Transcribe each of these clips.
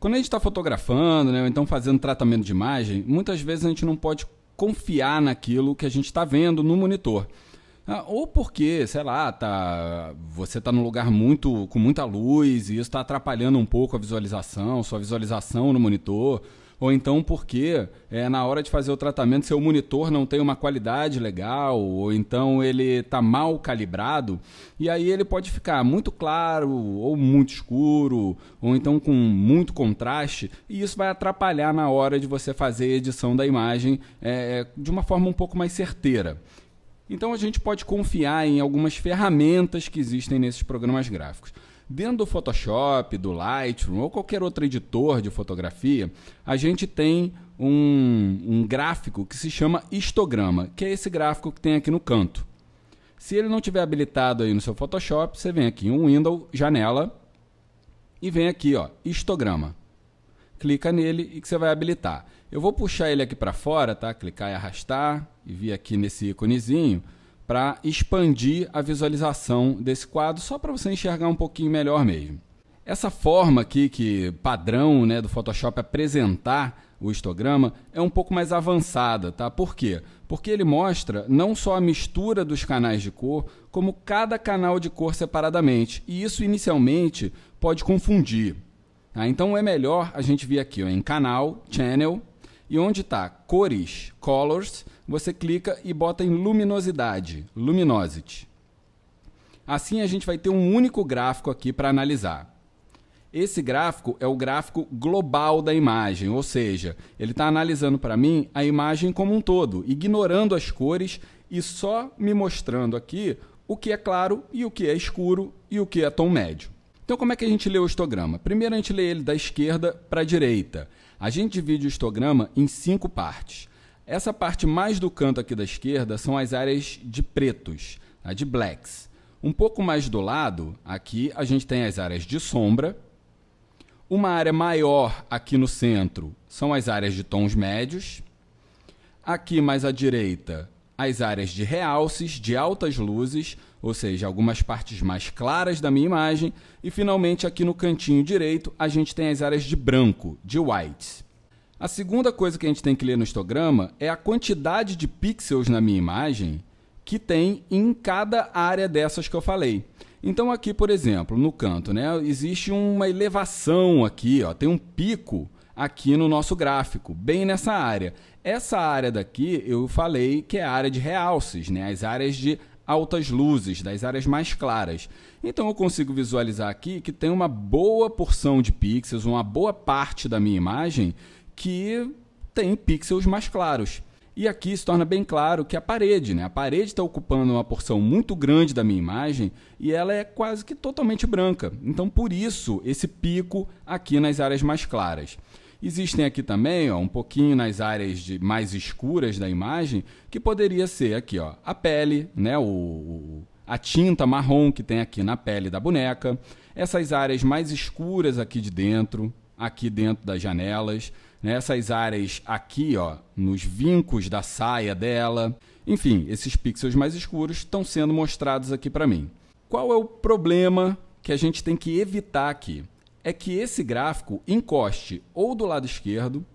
Quando a gente está fotografando, né, ou então fazendo tratamento de imagem, muitas vezes a gente não pode confiar naquilo que a gente está vendo no monitor. Ah, ou porque, sei lá, tá, você está num lugar muito com muita luz e isso está atrapalhando um pouco a visualização, sua visualização no monitor ou então porque é, na hora de fazer o tratamento seu monitor não tem uma qualidade legal, ou então ele está mal calibrado, e aí ele pode ficar muito claro, ou muito escuro, ou então com muito contraste, e isso vai atrapalhar na hora de você fazer a edição da imagem é, é de uma forma um pouco mais certeira. Então a gente pode confiar em algumas ferramentas que existem nesses programas gráficos. Dentro do Photoshop, do Lightroom ou qualquer outro editor de fotografia, a gente tem um, um gráfico que se chama histograma, que é esse gráfico que tem aqui no canto. Se ele não tiver habilitado aí no seu Photoshop, você vem aqui em um Windows, janela, e vem aqui, ó, histograma. Clica nele e que você vai habilitar. Eu vou puxar ele aqui para fora, tá? Clicar e arrastar e vir aqui nesse íconezinho para expandir a visualização desse quadro, só para você enxergar um pouquinho melhor mesmo. Essa forma aqui, que padrão né, do Photoshop apresentar o histograma, é um pouco mais avançada, tá? Por quê? Porque ele mostra não só a mistura dos canais de cor, como cada canal de cor separadamente. E isso inicialmente pode confundir. Tá? Então é melhor a gente vir aqui ó, em canal, channel, e onde está cores, colors, você clica e bota em luminosidade, luminosity. Assim a gente vai ter um único gráfico aqui para analisar. Esse gráfico é o gráfico global da imagem, ou seja, ele está analisando para mim a imagem como um todo, ignorando as cores e só me mostrando aqui o que é claro e o que é escuro e o que é tom médio. Então, como é que a gente lê o histograma? Primeiro, a gente lê ele da esquerda para a direita. A gente divide o histograma em cinco partes. Essa parte mais do canto aqui da esquerda são as áreas de pretos, tá? de blacks. Um pouco mais do lado, aqui a gente tem as áreas de sombra. Uma área maior aqui no centro são as áreas de tons médios. Aqui mais à direita, as áreas de realces, de altas luzes, ou seja, algumas partes mais claras da minha imagem. E finalmente, aqui no cantinho direito, a gente tem as áreas de branco, de whites. A segunda coisa que a gente tem que ler no histograma é a quantidade de pixels na minha imagem que tem em cada área dessas que eu falei. Então aqui, por exemplo, no canto, né, existe uma elevação aqui, ó, tem um pico aqui no nosso gráfico, bem nessa área. Essa área daqui eu falei que é a área de realces, né, as áreas de altas luzes, das áreas mais claras. Então eu consigo visualizar aqui que tem uma boa porção de pixels, uma boa parte da minha imagem que tem pixels mais claros. E aqui se torna bem claro que a parede, né? A parede está ocupando uma porção muito grande da minha imagem e ela é quase que totalmente branca. Então, por isso, esse pico aqui nas áreas mais claras. Existem aqui também, ó, um pouquinho nas áreas de, mais escuras da imagem, que poderia ser aqui, ó, a pele, né? O, a tinta marrom que tem aqui na pele da boneca, essas áreas mais escuras aqui de dentro, aqui dentro das janelas, nessas né? áreas aqui, ó, nos vincos da saia dela. Enfim, esses pixels mais escuros estão sendo mostrados aqui para mim. Qual é o problema que a gente tem que evitar aqui? É que esse gráfico encoste ou do lado esquerdo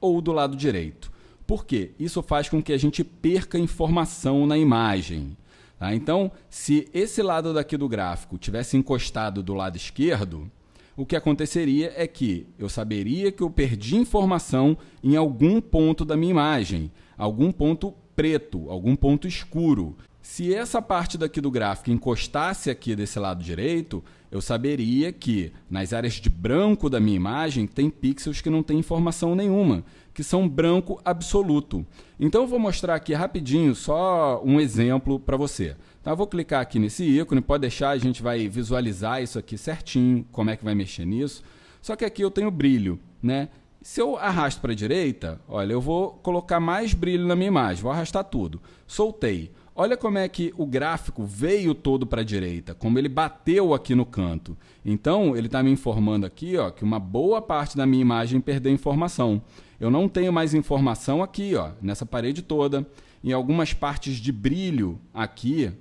ou do lado direito. Por quê? Isso faz com que a gente perca informação na imagem. Tá? Então, se esse lado daqui do gráfico tivesse encostado do lado esquerdo, o que aconteceria é que eu saberia que eu perdi informação em algum ponto da minha imagem, algum ponto preto, algum ponto escuro. Se essa parte daqui do gráfico encostasse aqui desse lado direito, eu saberia que nas áreas de branco da minha imagem tem pixels que não têm informação nenhuma, que são branco absoluto. Então eu vou mostrar aqui rapidinho só um exemplo para você. Então eu vou clicar aqui nesse ícone, pode deixar, a gente vai visualizar isso aqui certinho, como é que vai mexer nisso. Só que aqui eu tenho brilho, né? Se eu arrasto para a direita, olha, eu vou colocar mais brilho na minha imagem, vou arrastar tudo. Soltei. Olha como é que o gráfico veio todo para a direita, como ele bateu aqui no canto. Então, ele está me informando aqui ó, que uma boa parte da minha imagem perdeu informação. Eu não tenho mais informação aqui, ó, nessa parede toda. Em algumas partes de brilho aqui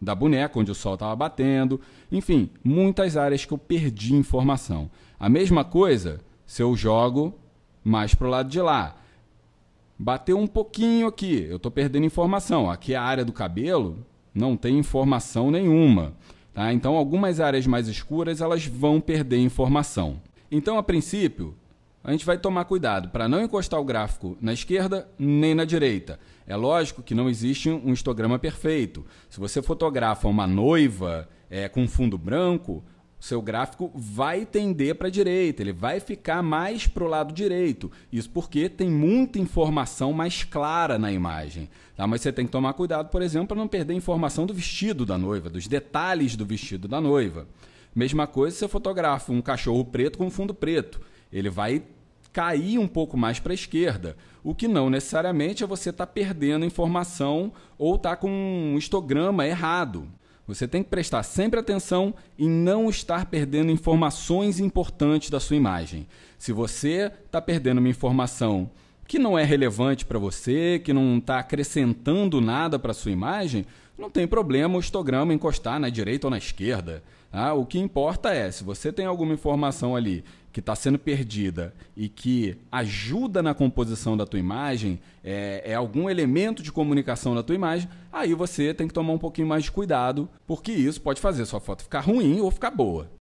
da boneca, onde o sol estava batendo. Enfim, muitas áreas que eu perdi informação. A mesma coisa se eu jogo mais para o lado de lá Bateu um pouquinho aqui, eu estou perdendo informação. Aqui é a área do cabelo não tem informação nenhuma. Tá? Então, algumas áreas mais escuras elas vão perder informação. Então, a princípio, a gente vai tomar cuidado para não encostar o gráfico na esquerda nem na direita. É lógico que não existe um histograma perfeito. Se você fotografa uma noiva é, com fundo branco, seu gráfico vai tender para a direita, ele vai ficar mais para o lado direito. Isso porque tem muita informação mais clara na imagem. Tá? Mas você tem que tomar cuidado, por exemplo, para não perder a informação do vestido da noiva, dos detalhes do vestido da noiva. Mesma coisa se eu fotografo um cachorro preto com fundo preto. Ele vai cair um pouco mais para a esquerda, o que não necessariamente é você estar tá perdendo informação ou estar tá com um histograma errado. Você tem que prestar sempre atenção e não estar perdendo informações importantes da sua imagem. Se você está perdendo uma informação que não é relevante para você, que não está acrescentando nada para a sua imagem, não tem problema o histograma encostar na direita ou na esquerda. Ah, O que importa é, se você tem alguma informação ali que está sendo perdida e que ajuda na composição da tua imagem, é, é, algum elemento de comunicação da tua imagem, aí você tem que tomar um pouquinho mais de cuidado, porque isso pode fazer sua foto ficar ruim ou ficar boa.